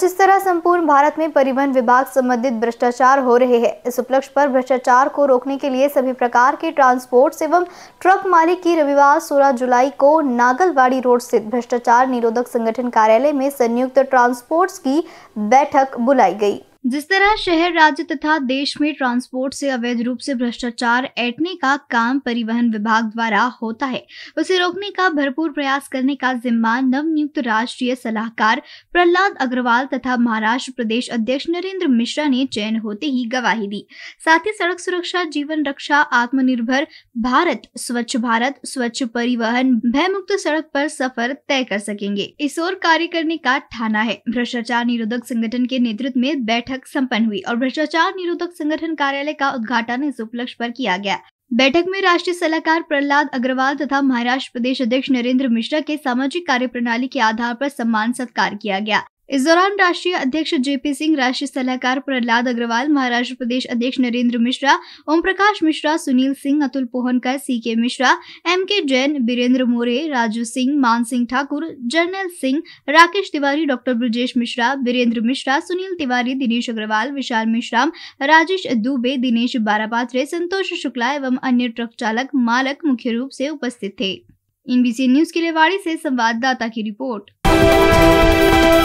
जिस तरह संपूर्ण भारत में परिवहन विभाग संबंधित भ्रष्टाचार हो रहे हैं इस उपलक्ष्य पर भ्रष्टाचार को रोकने के लिए सभी प्रकार के ट्रांसपोर्ट एवं ट्रक मालिक की रविवार सोलह जुलाई को नागलवाड़ी रोड स्थित भ्रष्टाचार निरोधक संगठन कार्यालय में संयुक्त ट्रांसपोर्ट्स की बैठक बुलाई गई जिस तरह शहर राज्य तथा देश में ट्रांसपोर्ट से अवैध रूप से भ्रष्टाचार ऐटने का काम परिवहन विभाग द्वारा होता है उसे रोकने का भरपूर प्रयास करने का जिम्मा नव नियुक्त राष्ट्रीय सलाहकार प्रहलाद अग्रवाल तथा महाराष्ट्र प्रदेश अध्यक्ष नरेंद्र मिश्रा ने चयन होते ही गवाही दी साथ ही सड़क सुरक्षा जीवन रक्षा आत्मनिर्भर भारत स्वच्छ भारत स्वच्छ परिवहन भयमुक्त सड़क पर सफर तय कर सकेंगे इस ओर कार्य करने का ठाना है भ्रष्टाचार निरोधक संगठन के नेतृत्व में बैठक बैठक सम्पन्न हुई और भ्रष्टाचार निरोधक संगठन कार्यालय का उद्घाटन इस उपलक्ष्य पर किया गया बैठक में राष्ट्रीय सलाहकार प्रहलाद अग्रवाल तथा महाराष्ट्र प्रदेश अध्यक्ष नरेंद्र मिश्रा के सामाजिक कार्य प्रणाली के आधार पर सम्मान सत्कार किया गया इस दौरान राष्ट्रीय अध्यक्ष जेपी सिंह राष्ट्रीय सलाहकार प्रहलाद अग्रवाल महाराष्ट्र प्रदेश अध्यक्ष नरेंद्र मिश्रा ओम प्रकाश मिश्रा सुनील सिंह अतुल पोहनकर सी के मिश्रा एम के जैन बीरेंद्र मोरे राजू सिंह मान सिंह ठाकुर जर्नल सिंह राकेश तिवारी डॉक्टर ब्रजेश मिश्रा बीरेंद्र मिश्रा सुनील तिवारी दिनेश अग्रवाल विशाल मिश्रा राजेश दुबे दिनेश बारापात्रे संतोष शुक्ला एवं अन्य ट्रक चालक मालक मुख्य रूप से उपस्थित थे इनबीसी न्यूज के लिए वाड़ी से संवाददाता की रिपोर्ट